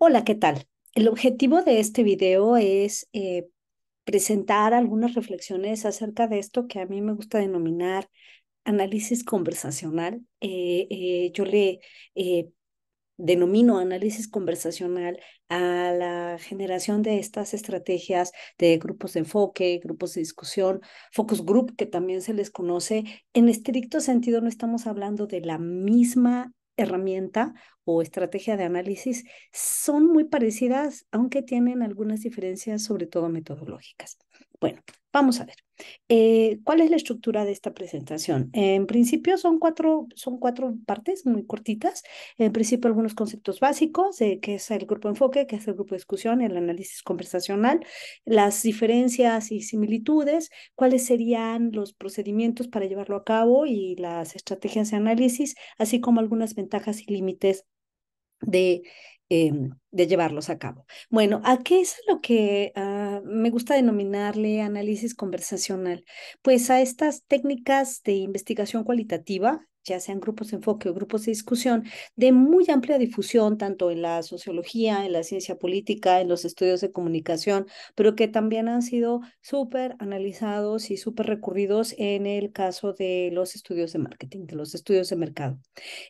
Hola, ¿qué tal? El objetivo de este video es eh, presentar algunas reflexiones acerca de esto que a mí me gusta denominar análisis conversacional. Eh, eh, yo le denomino análisis conversacional a la generación de estas estrategias de grupos de enfoque, grupos de discusión, focus group, que también se les conoce. En estricto sentido, no estamos hablando de la misma herramienta o estrategia de análisis son muy parecidas, aunque tienen algunas diferencias, sobre todo metodológicas. Bueno, vamos a ver. Eh, ¿Cuál es la estructura de esta presentación? En principio son cuatro, son cuatro partes muy cortitas. En principio algunos conceptos básicos de qué es el grupo enfoque, qué es el grupo de discusión, el análisis conversacional, las diferencias y similitudes, cuáles serían los procedimientos para llevarlo a cabo y las estrategias de análisis, así como algunas ventajas y límites de, em, de llevarlos a cabo. Bueno, ¿a qué es lo que... Ah, me gusta denominarle análisis conversacional, pues a estas técnicas de investigación cualitativa ya sean grupos de enfoque o grupos de discusión, de muy amplia difusión, tanto en la sociología, en la ciencia política, en los estudios de comunicación, pero que también han sido súper analizados y súper recurridos en el caso de los estudios de marketing, de los estudios de mercado.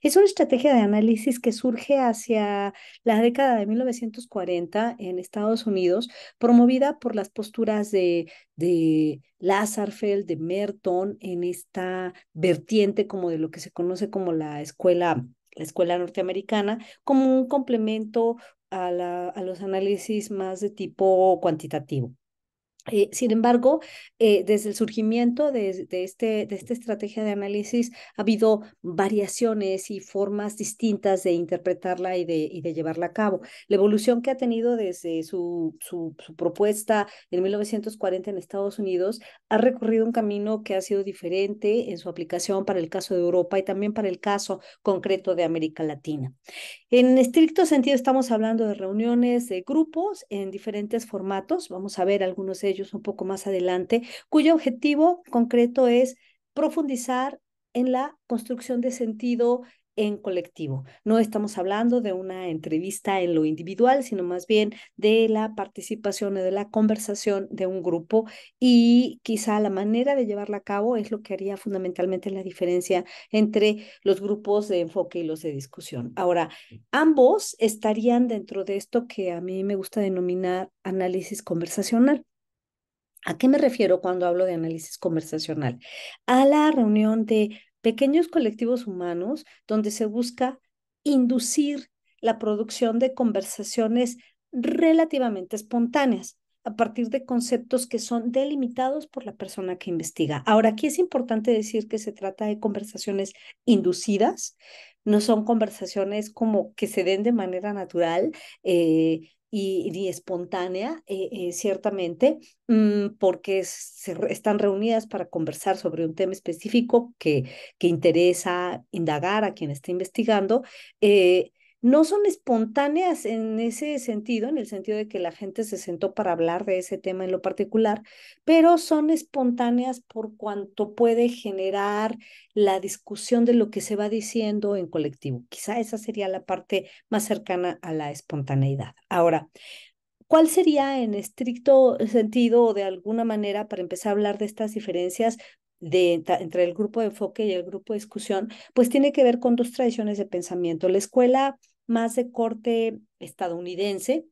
Es una estrategia de análisis que surge hacia la década de 1940 en Estados Unidos, promovida por las posturas de de Lazarfeld, de Merton, en esta vertiente como de lo que se conoce como la escuela, la escuela norteamericana, como un complemento a, la, a los análisis más de tipo cuantitativo. Eh, sin embargo, eh, desde el surgimiento de, de, este, de esta estrategia de análisis ha habido variaciones y formas distintas de interpretarla y de, y de llevarla a cabo. La evolución que ha tenido desde su, su, su, propuesta en 1940 en Estados Unidos ha recorrido un camino que ha sido diferente en su aplicación para el caso de Europa y también para el caso concreto de América Latina. En estricto sentido estamos hablando de reuniones de grupos en diferentes formatos. Vamos a ver algunos de ellos un poco más adelante, cuyo objetivo concreto es profundizar en la construcción de sentido en colectivo. No estamos hablando de una entrevista en lo individual, sino más bien de la participación o de la conversación de un grupo y quizá la manera de llevarla a cabo es lo que haría fundamentalmente la diferencia entre los grupos de enfoque y los de discusión. Ahora, ambos estarían dentro de esto que a mí me gusta denominar análisis conversacional. ¿A qué me refiero cuando hablo de análisis conversacional? A la reunión de pequeños colectivos humanos donde se busca inducir la producción de conversaciones relativamente espontáneas a partir de conceptos que son delimitados por la persona que investiga. Ahora, aquí es importante decir que se trata de conversaciones inducidas, no son conversaciones como que se den de manera natural, eh, y, ni espontánea, eh, eh, ciertamente, mm, porque se, están reunidas para conversar sobre un tema específico que, que interesa indagar a quien está investigando. Eh, no son espontáneas en ese sentido, en el sentido de que la gente se sentó para hablar de ese tema en lo particular, pero son espontáneas por cuanto puede generar la discusión de lo que se va diciendo en colectivo. Quizá esa sería la parte más cercana a la espontaneidad. Ahora, ¿cuál sería en estricto sentido o de alguna manera para empezar a hablar de estas diferencias? De, entre el grupo de enfoque y el grupo de discusión, pues tiene que ver con dos tradiciones de pensamiento. La escuela más de corte estadounidense,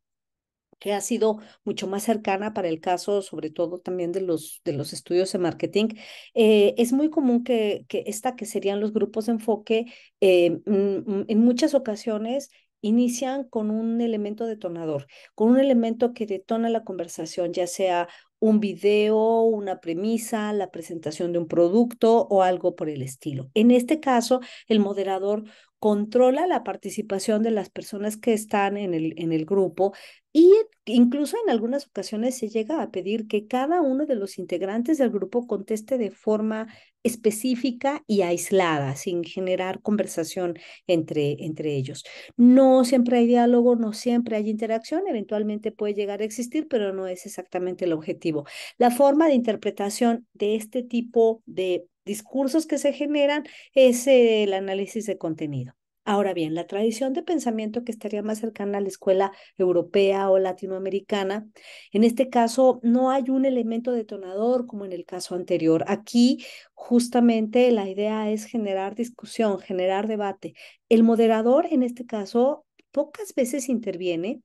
que ha sido mucho más cercana para el caso, sobre todo también de los, de los estudios de marketing, eh, es muy común que, que esta que serían los grupos de enfoque, eh, mm, mm, en muchas ocasiones inician con un elemento detonador, con un elemento que detona la conversación, ya sea un video, una premisa, la presentación de un producto o algo por el estilo. En este caso, el moderador controla la participación de las personas que están en el, en el grupo y Incluso en algunas ocasiones se llega a pedir que cada uno de los integrantes del grupo conteste de forma específica y aislada, sin generar conversación entre, entre ellos. No siempre hay diálogo, no siempre hay interacción, eventualmente puede llegar a existir, pero no es exactamente el objetivo. La forma de interpretación de este tipo de discursos que se generan es el análisis de contenido. Ahora bien, la tradición de pensamiento que estaría más cercana a la escuela europea o latinoamericana, en este caso no hay un elemento detonador como en el caso anterior. Aquí justamente la idea es generar discusión, generar debate. El moderador en este caso pocas veces interviene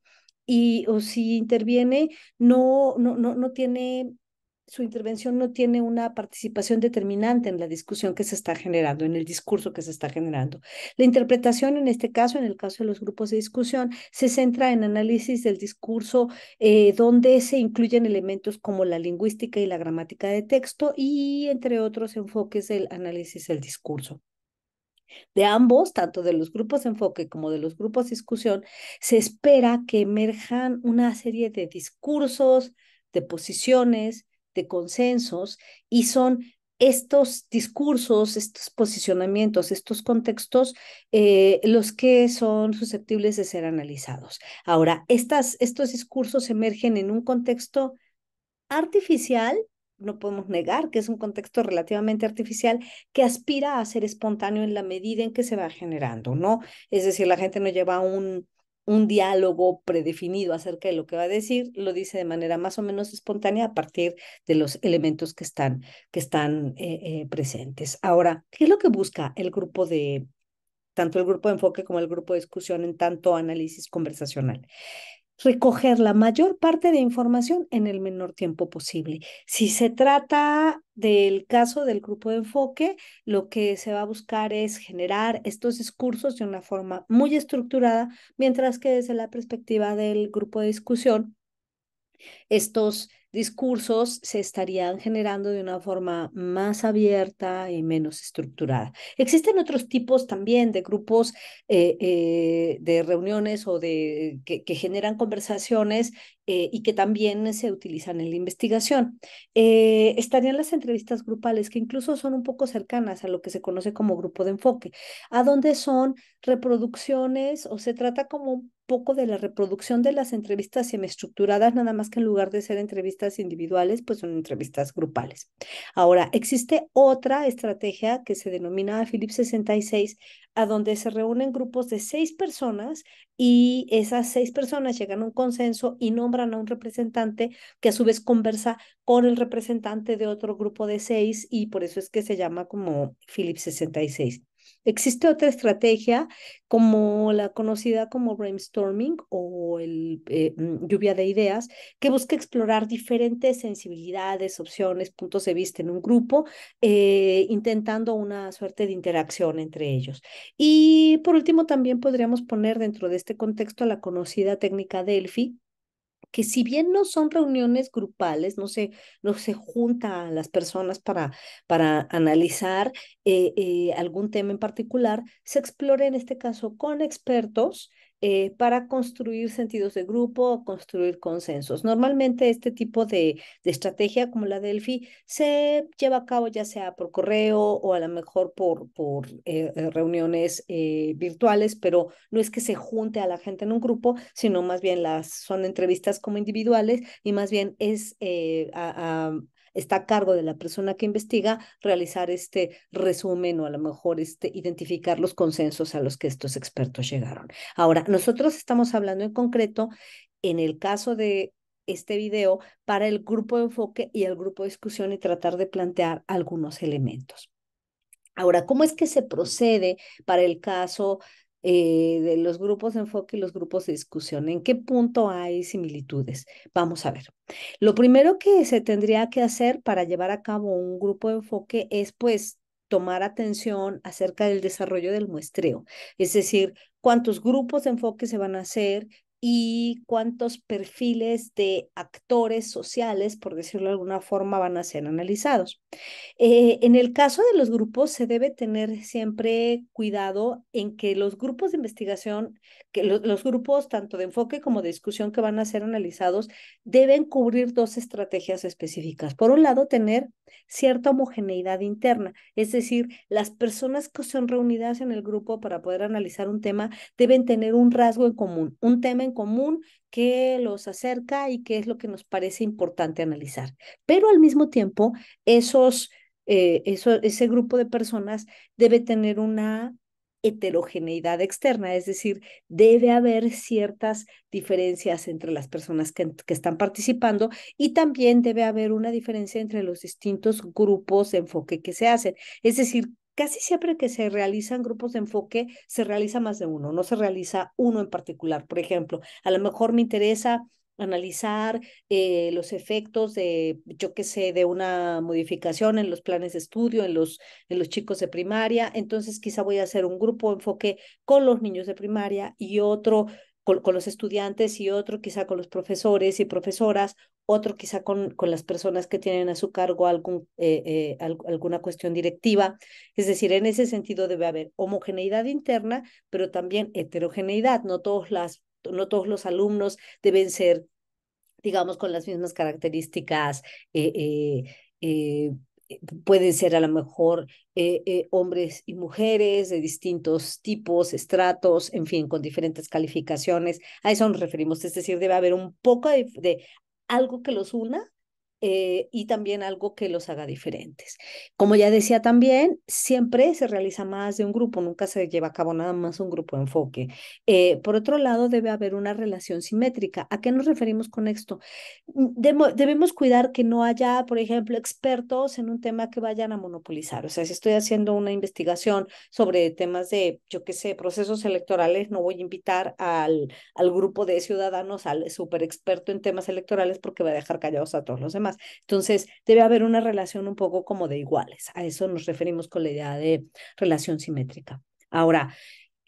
y o si interviene no, no, no, no tiene su intervención no tiene una participación determinante en la discusión que se está generando, en el discurso que se está generando. La interpretación en este caso, en el caso de los grupos de discusión, se centra en análisis del discurso eh, donde se incluyen elementos como la lingüística y la gramática de texto y, entre otros enfoques, del análisis del discurso. De ambos, tanto de los grupos de enfoque como de los grupos de discusión, se espera que emerjan una serie de discursos, de posiciones, de consensos y son estos discursos, estos posicionamientos, estos contextos, eh, los que son susceptibles de ser analizados. Ahora, estas, estos discursos emergen en un contexto artificial, no podemos negar que es un contexto relativamente artificial, que aspira a ser espontáneo en la medida en que se va generando, ¿no? Es decir, la gente no lleva un, un diálogo predefinido acerca de lo que va a decir, lo dice de manera más o menos espontánea a partir de los elementos que están, que están eh, eh, presentes. Ahora, ¿qué es lo que busca el grupo de, tanto el grupo de enfoque como el grupo de discusión en tanto análisis conversacional? recoger la mayor parte de información en el menor tiempo posible. Si se trata del caso del grupo de enfoque, lo que se va a buscar es generar estos discursos de una forma muy estructurada, mientras que desde la perspectiva del grupo de discusión, estos discursos se estarían generando de una forma más abierta y menos estructurada. Existen otros tipos también de grupos eh, eh, de reuniones o de que, generan conversaciones eh, y que también se utilizan en la investigación. estarían las entrevistas grupales que incluso son un poco cercanas a lo que se conoce como grupo de enfoque, a donde son reproducciones o se trata como poco de la reproducción de las entrevistas semiestructuradas, nada más que en lugar de ser entrevistas individuales, pues son entrevistas grupales. Ahora, existe otra estrategia que se denomina Philip 66, a donde se reúnen grupos de seis personas y esas seis personas llegan a un consenso y nombran a un representante que a su vez conversa con el representante de otro grupo de seis y por eso es que se llama como Philip 66. Existe otra estrategia como la conocida como brainstorming o el, eh, mm, lluvia de ideas, que busca explorar diferentes sensibilidades, opciones, puntos de vista en un grupo, eh, intentando una suerte de interacción entre ellos. Y por último, también podríamos poner dentro de este contexto la conocida técnica Delphi, que si bien no son reuniones grupales, no se, no se juntan las personas para, analizar eh, eh, algún tema en particular, se explora en este caso con expertos eh, para construir sentidos de grupo, construir consensos. Normalmente este tipo de, estrategia como la del se lleva a cabo ya sea por correo o a lo mejor por, por eh, eh, reuniones virtuales, pero no es que se junte a la gente en un grupo, sino más bien las son entrevistas como individuales y más bien es a está a cargo de la persona que investiga realizar este resumen o a lo mejor este, identificar los consensos a los que estos expertos llegaron. Ahora, nosotros estamos hablando en concreto en el caso de este video para el grupo de enfoque y el grupo de discusión y tratar de plantear algunos elementos. Ahora, ¿cómo es que se procede para el caso eh, de los grupos de enfoque y los grupos de discusión. ¿En qué punto hay similitudes? Vamos a ver. Lo primero que se tendría que hacer para llevar a cabo un grupo de enfoque es pues tomar atención acerca del desarrollo del muestreo, es decir, cuántos grupos de enfoque se van a hacer, y cuántos perfiles de actores sociales, por decirlo de alguna forma, van a ser analizados. Eh, en el caso de los grupos, se debe tener siempre cuidado en que los grupos de investigación, que los grupos tanto de enfoque como de discusión que van a ser analizados, deben cubrir dos estrategias específicas. Por un lado, tener cierta homogeneidad interna, es decir, las personas que son reunidas en el grupo para poder analizar un tema deben tener un rasgo en común, un tema en común que los acerca y qué es lo que nos parece importante analizar. Pero al mismo tiempo, esos, eh, eso, ese grupo de personas debe tener una heterogeneidad externa, es decir, debe haber ciertas diferencias entre las personas que, que, están participando y también debe haber una diferencia entre los distintos grupos de enfoque que se hacen. Es decir, Casi siempre que se realizan grupos de enfoque, se realiza más de uno, no se realiza uno en particular. Por ejemplo, a lo mejor me interesa analizar eh, los efectos de, yo qué sé, de una modificación en los planes de estudio, en los, en los chicos de primaria. Entonces quizá voy a hacer un grupo de enfoque con los niños de primaria y otro con, los estudiantes y otro quizá con los profesores y profesoras, otro quizá con, con las personas que tienen a su cargo algún, eh, eh, alguna cuestión directiva. Es decir, en ese sentido debe haber homogeneidad interna, pero también heterogeneidad. No todos, las, no todos los alumnos deben ser, digamos, con las mismas características. Eh, eh, pueden ser a lo mejor eh, eh, hombres y mujeres de distintos tipos, estratos, en fin, con diferentes calificaciones. A eso nos referimos, es decir, debe haber un poco de algo que los una, eh, y también algo que los haga diferentes. Como ya decía también, siempre se realiza más de un grupo, nunca se lleva a cabo nada más un grupo de enfoque. Eh, por otro lado, debe haber una relación simétrica. ¿A qué nos referimos con esto? debemos cuidar que no haya, por ejemplo, expertos en un tema que vayan a monopolizar. O sea, si estoy haciendo una investigación sobre temas de, yo qué sé, procesos electorales, no voy a invitar al, al grupo de ciudadanos al súper experto en temas electorales porque va a dejar callados a todos los demás. Entonces, debe haber una relación un poco como de iguales. A eso nos referimos con la idea de relación simétrica. Ahora,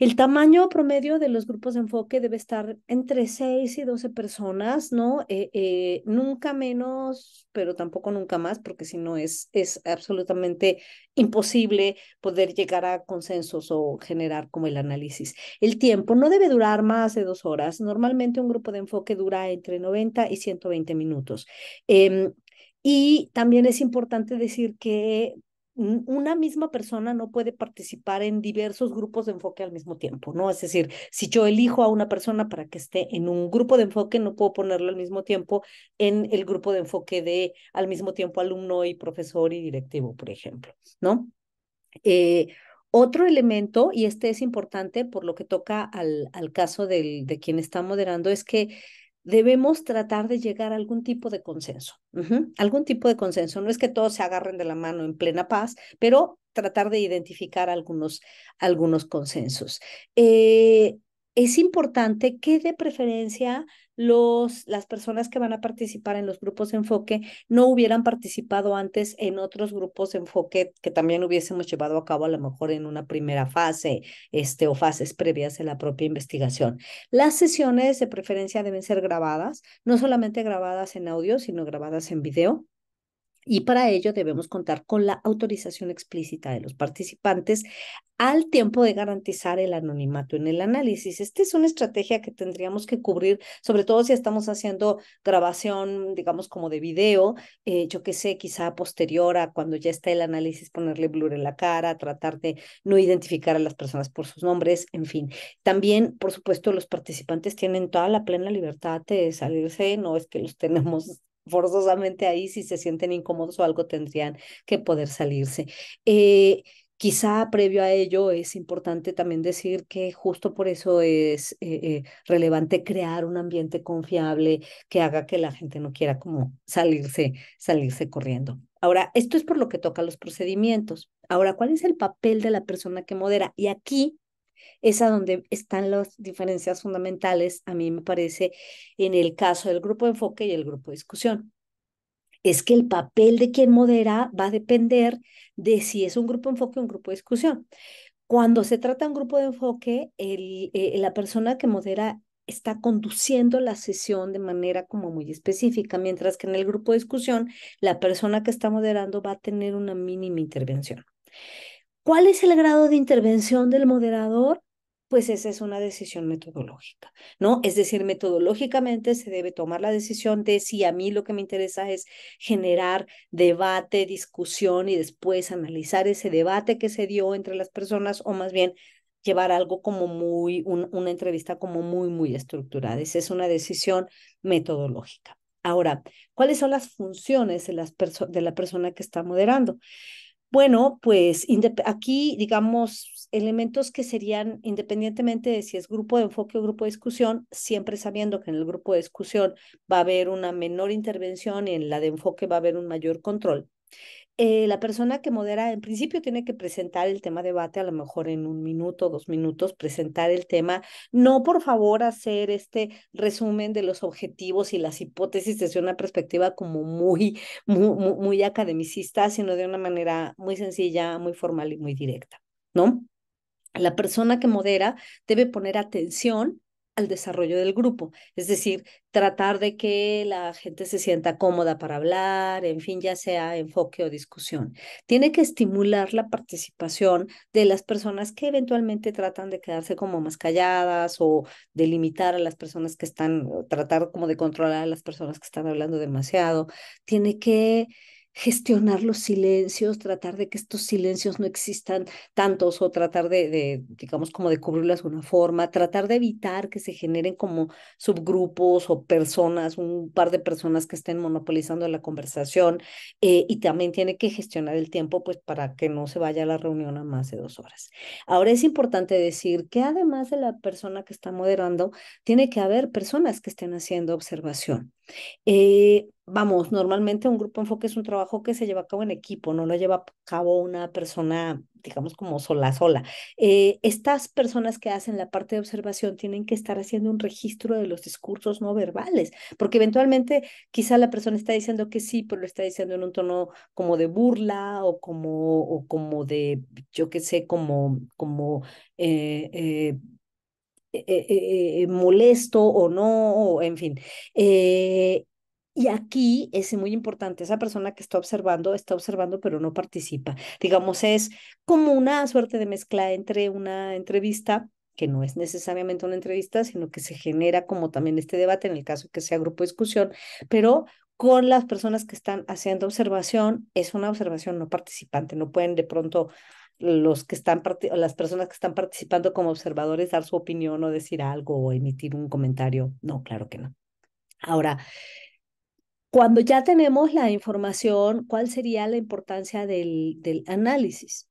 el tamaño promedio de los grupos de enfoque debe estar entre 6 y 12 personas, ¿no? Eh, eh, nunca menos, pero tampoco nunca más, porque si no es, es absolutamente imposible poder llegar a consensos o generar como el análisis. El tiempo no debe durar más de dos horas. Normalmente un grupo de enfoque dura entre 90 y 120 minutos. Em, y también es importante decir que una misma persona no puede participar en diversos grupos de enfoque al mismo tiempo, ¿no? Es decir, si yo elijo a una persona para que esté en un grupo de enfoque, no puedo ponerlo al mismo tiempo en el grupo de enfoque de al mismo tiempo alumno y profesor y directivo, por ejemplo, ¿no? Eh, otro elemento, y este es importante por lo que toca al, caso del, de quien está moderando, es que debemos tratar de llegar a algún tipo de consenso, algún tipo de consenso. No es que todos se agarren de la mano en plena paz, pero tratar de identificar algunos, algunos consensos. Eh, es importante que de preferencia los, las personas que van a participar en los grupos de enfoque no hubieran participado antes en otros grupos de enfoque que también hubiésemos llevado a cabo a lo mejor en una primera fase este, o fases previas de la propia investigación. Las sesiones de preferencia deben ser grabadas, no solamente grabadas en audio, sino grabadas en video. Y para ello debemos contar con la autorización explícita de los participantes al tiempo de garantizar el anonimato en el análisis. Esta es una estrategia que tendríamos que cubrir, sobre todo si estamos haciendo grabación, digamos, como de video, eh, yo qué sé, quizá posterior a cuando ya está el análisis, ponerle blur en la cara, tratar de no identificar a las personas por sus nombres, en fin. También, por supuesto, los participantes tienen toda la plena libertad de salirse, no es que los tenemos forzosamente ahí si se sienten incómodos o algo tendrían que poder salirse. Eh, quizá previo a ello es importante también decir que justo por eso es eh, eh, relevante crear un ambiente confiable que haga que la gente no quiera como salirse, salirse corriendo. Ahora, esto es por lo que toca los procedimientos. Ahora, ¿cuál es el papel de la persona que modera? Y aquí es a donde están las diferencias fundamentales, a mí me parece, en el caso del grupo de enfoque y el grupo de discusión. Es que el papel de quien modera va a depender de si es un grupo de enfoque o un grupo de discusión. Cuando se trata de un grupo de enfoque, eh, la persona que modera está conduciendo la sesión de manera como muy específica, mientras que en el grupo de discusión, la persona que está moderando va a tener una mínima intervención. ¿Cuál es el grado de intervención del moderador? Pues esa es una decisión metodológica, ¿no? Es decir, metodológicamente se debe tomar la decisión de si a mí lo que me interesa es generar debate, discusión y después analizar ese debate que se dio entre las personas o más bien llevar algo como muy, una entrevista como muy, muy estructurada. Esa es una decisión metodológica. Ahora, ¿cuáles son las funciones de la persona que está moderando? Bueno, pues aquí, digamos, elementos que serían, independientemente de si es grupo de enfoque o grupo de discusión, siempre sabiendo que en el grupo de discusión va a haber una menor intervención y en la de enfoque va a haber un mayor control. Eh, la persona que modera en principio tiene que presentar el tema debate, a lo mejor en un minuto, dos minutos, presentar el tema, no por favor hacer este resumen de los objetivos y las hipótesis desde una perspectiva como muy, muy, muy, muy academicista, sino de una manera muy sencilla, muy formal y muy directa, ¿no? La persona que modera debe poner atención al desarrollo del grupo, es decir, tratar de que la gente se sienta cómoda para hablar, en fin, ya sea enfoque o discusión. Tiene que estimular la participación de las personas que eventualmente tratan de quedarse como más calladas o de limitar a las personas que están, tratar como de controlar a las personas que están hablando demasiado. Tiene que gestionar los silencios, tratar de que estos silencios no existan tantos o tratar de, digamos, como de cubrirlas de una forma, tratar de evitar que se generen como subgrupos o personas, un par de personas que estén monopolizando la conversación eh, y también tiene que gestionar el tiempo pues para que no se vaya a la reunión a más de dos horas. Ahora es importante decir que además de la persona que está moderando, tiene que haber personas que estén haciendo observación. Eh, vamos, normalmente un grupo enfoque es un trabajo que se lleva a cabo en equipo, no lo lleva a cabo una persona, digamos, como sola, sola. Eh, estas personas que hacen la parte de observación tienen que estar haciendo un registro de los discursos no verbales, porque eventualmente quizá la persona está diciendo que sí, pero lo está diciendo en un tono como de burla o como, o como de, yo qué sé, como, como... Eh, eh, molesto o no, o, en fin. Y aquí es muy importante, esa persona que está observando, está observando pero no participa. Digamos, es como una suerte de mezcla entre una entrevista, que no es necesariamente una entrevista, sino que se genera como también este debate en el caso que sea grupo de discusión, pero con las personas que están haciendo observación, es una observación no participante, no pueden de pronto los que están las personas que están participando como observadores dar su opinión o decir algo o emitir un comentario. No, claro que no. Ahora, cuando ya tenemos la información, ¿cuál sería la importancia del, análisis?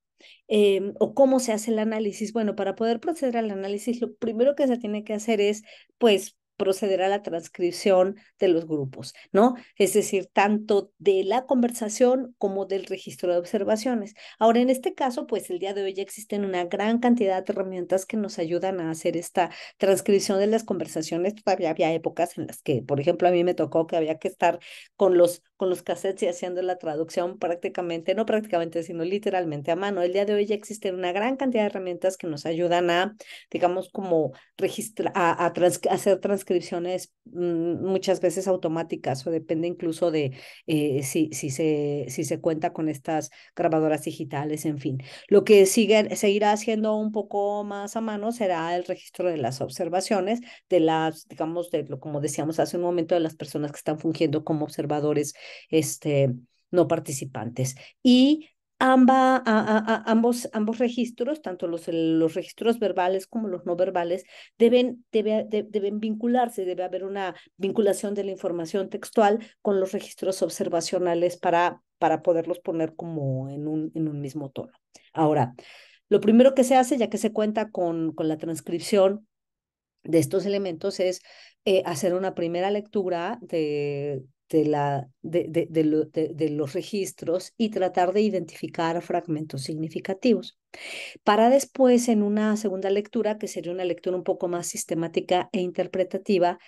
Em, o cómo se hace el análisis. Bueno, para poder proceder al análisis, lo primero que se tiene que hacer es, pues, proceder a la transcripción de los grupos, ¿no? Es decir, tanto de la conversación como del registro de observaciones. Ahora, en este caso, pues el día de hoy ya existen una gran cantidad de herramientas que nos ayudan a hacer esta transcripción de las conversaciones. Todavía había épocas en las que, por ejemplo, a mí me tocó que había que estar con los con los cassettes y haciendo la traducción prácticamente, no prácticamente, sino literalmente a mano. El día de hoy ya existen una gran cantidad de herramientas que nos ayudan a, digamos, como registrar, a, hacer transcripciones mm, muchas veces automáticas o depende incluso de eh, si, se, cuenta con estas grabadoras digitales, en fin. Lo que sigue, seguirá haciendo un poco más a mano será el registro de las observaciones, de las, digamos, de lo, como decíamos hace un momento, de las personas que están fungiendo como observadores este, no participantes. Y ambos, ambos registros, tanto los, los registros verbales como los no verbales, deben, deben vincularse, debe haber una vinculación de la información textual con los registros observacionales para, para poderlos poner como en un, en un mismo tono. Ahora, lo primero que se hace, ya que se cuenta con, con la transcripción de estos elementos, es eh, hacer una primera lectura de, este, de, la, de, los registros y tratar de identificar fragmentos significativos. Para después, en una segunda lectura, que sería una lectura un poco más sistemática e interpretativa,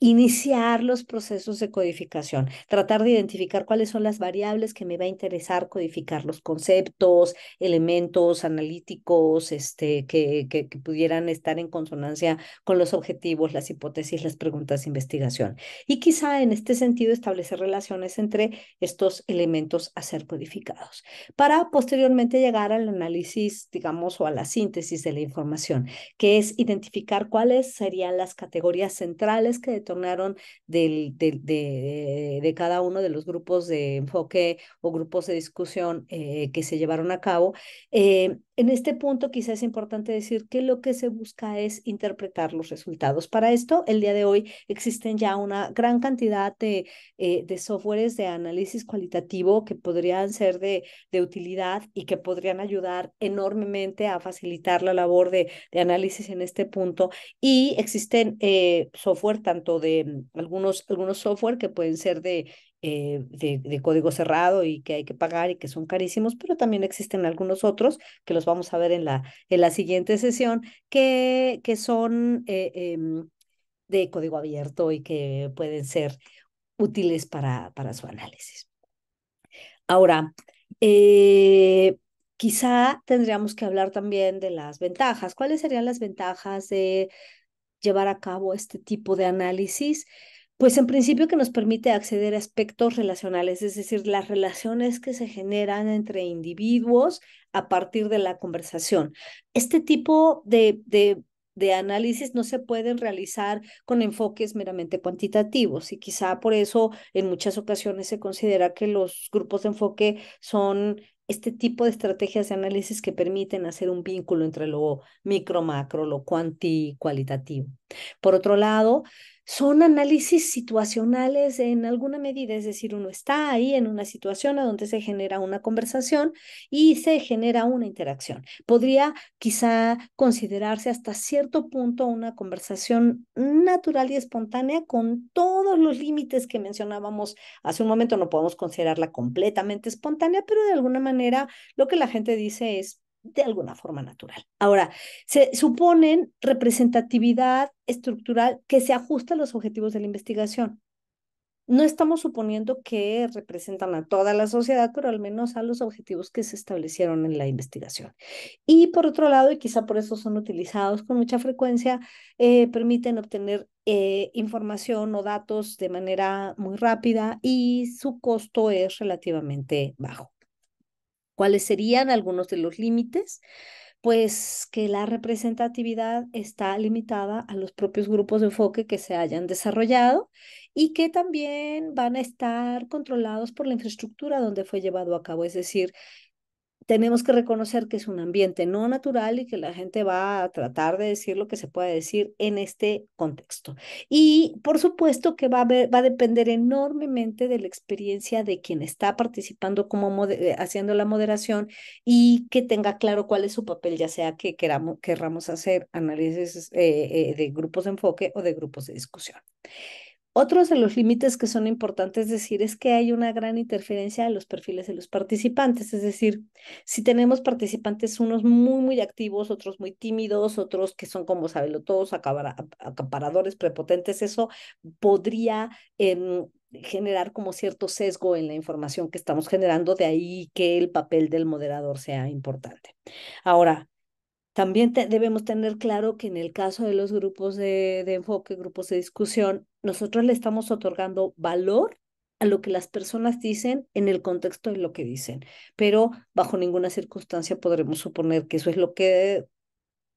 iniciar los procesos de codificación, tratar de identificar cuáles son las variables que me va a interesar codificar, los conceptos, elementos analíticos este, que, que, pudieran estar en consonancia con los objetivos, las hipótesis, las preguntas de investigación. Y quizá en este sentido establecer relaciones entre estos elementos a ser codificados para posteriormente llegar al análisis, digamos, o a la síntesis de la información, que es identificar cuáles serían las categorías centrales que tornaron del, de, de, cada uno de los grupos de enfoque o grupos de discusión eh, que se llevaron a cabo, eh, en este punto quizás es importante decir que lo que se busca es interpretar los resultados. Para esto, el día de hoy existen ya una gran cantidad de, eh, de softwares de análisis cualitativo que podrían ser de, de, utilidad y que podrían ayudar enormemente a facilitar la labor de, análisis en este punto. Y existen eh, software, tanto de mm, algunos, algunos software que pueden ser de eh, de, código cerrado y que hay que pagar y que son carísimos, pero también existen algunos otros que los vamos a ver en la, en la siguiente sesión, que, que son eh, em, de código abierto y que pueden ser útiles para, para su análisis. Ahora, eh, quizá tendríamos que hablar también de las ventajas. ¿Cuáles serían las ventajas de llevar a cabo este tipo de análisis? Pues en principio que nos permite acceder a aspectos relacionales, es decir, las relaciones que se generan entre individuos a partir de la conversación. Este tipo de, análisis no se pueden realizar con enfoques meramente cuantitativos y quizá por eso en muchas ocasiones se considera que los grupos de enfoque son este tipo de estrategias de análisis que permiten hacer un vínculo entre lo micro, macro, lo cuanti, cualitativo. Por otro lado, son análisis situacionales en alguna medida, es decir, uno está ahí en una situación a donde se genera una conversación y se genera una interacción. Podría quizá considerarse hasta cierto punto una conversación natural y espontánea con todos los límites que mencionábamos hace un momento. No podemos considerarla completamente espontánea, pero de alguna manera lo que la gente dice es de alguna forma natural. Ahora, se suponen representatividad estructural que se ajusta a los objetivos de la investigación. No estamos suponiendo que representan a toda la sociedad, pero al menos a los objetivos que se establecieron en la investigación. Y por otro lado, y quizá por eso son utilizados con mucha frecuencia, eh, permiten obtener eh, información o datos de manera muy rápida y su costo es relativamente bajo. ¿Cuáles serían algunos de los límites? Pues que la representatividad está limitada a los propios grupos de enfoque que se hayan desarrollado y que también van a estar controlados por la infraestructura donde fue llevado a cabo. Es decir, tenemos que reconocer que es un ambiente no natural y que la gente va a tratar de decir lo que se pueda decir en este contexto. Y por supuesto que va a, depender enormemente de la experiencia de quien está participando como eh, haciendo la moderación y que tenga claro cuál es su papel, ya sea que queramos, querramos hacer análisis eh, eh, de grupos de enfoque o de grupos de discusión. Otros de los límites que son importantes decir es que hay una gran interferencia en los perfiles de los participantes, es decir, si tenemos participantes unos muy, muy activos, otros muy tímidos, otros que son como todos acaparadores, prepotentes, eso podría em, generar como cierto sesgo en la información que estamos generando, de ahí que el papel del moderador sea importante. Ahora, también debemos tener claro que en el caso de los grupos de enfoque, grupos de discusión, nosotros le estamos otorgando valor a lo que las personas dicen en el contexto de lo que dicen, pero bajo ninguna circunstancia podremos suponer que eso es lo que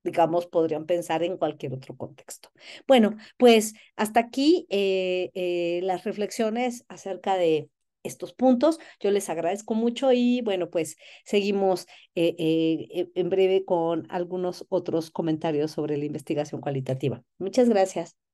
digamos, podrían pensar en cualquier otro contexto. Bueno, pues hasta aquí eh, eh, las reflexiones acerca de estos puntos. Yo les agradezco mucho y bueno, pues seguimos eh, en breve con algunos otros comentarios sobre la investigación cualitativa. Muchas gracias.